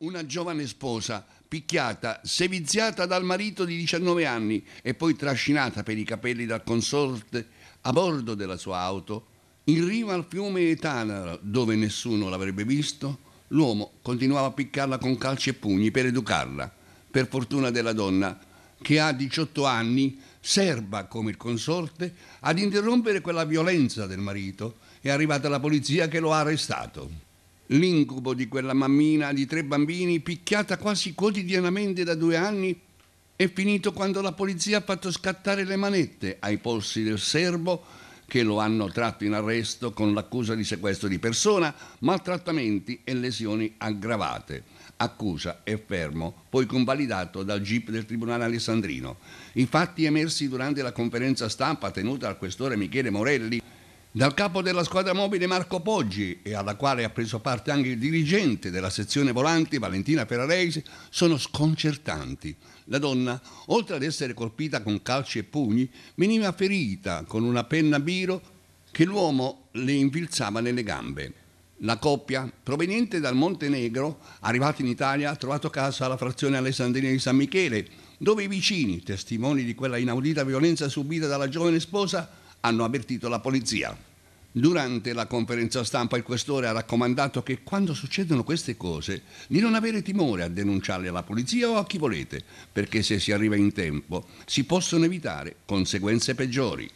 Una giovane sposa, picchiata, seviziata dal marito di 19 anni e poi trascinata per i capelli dal consorte a bordo della sua auto, in riva al fiume Etanaro, dove nessuno l'avrebbe visto, l'uomo continuava a piccarla con calci e pugni per educarla. Per fortuna della donna, che ha 18 anni, serba come il consorte ad interrompere quella violenza del marito, è arrivata la polizia che lo ha arrestato. L'incubo di quella mammina di tre bambini, picchiata quasi quotidianamente da due anni, è finito quando la polizia ha fatto scattare le manette ai polsi del serbo che lo hanno tratto in arresto con l'accusa di sequestro di persona, maltrattamenti e lesioni aggravate. Accusa e fermo, poi convalidato dal GIP del Tribunale Alessandrino. I fatti emersi durante la conferenza stampa tenuta al questore Michele Morelli dal capo della squadra mobile Marco Poggi e alla quale ha preso parte anche il dirigente della sezione volanti Valentina Ferraresi sono sconcertanti. La donna, oltre ad essere colpita con calci e pugni, veniva ferita con una penna biro che l'uomo le infilzava nelle gambe. La coppia, proveniente dal Montenegro, arrivata in Italia, ha trovato casa alla frazione alessandrina di San Michele, dove i vicini, testimoni di quella inaudita violenza subita dalla giovane sposa, hanno avvertito la polizia. Durante la conferenza stampa il questore ha raccomandato che quando succedono queste cose di non avere timore a denunciarle alla polizia o a chi volete, perché se si arriva in tempo si possono evitare conseguenze peggiori.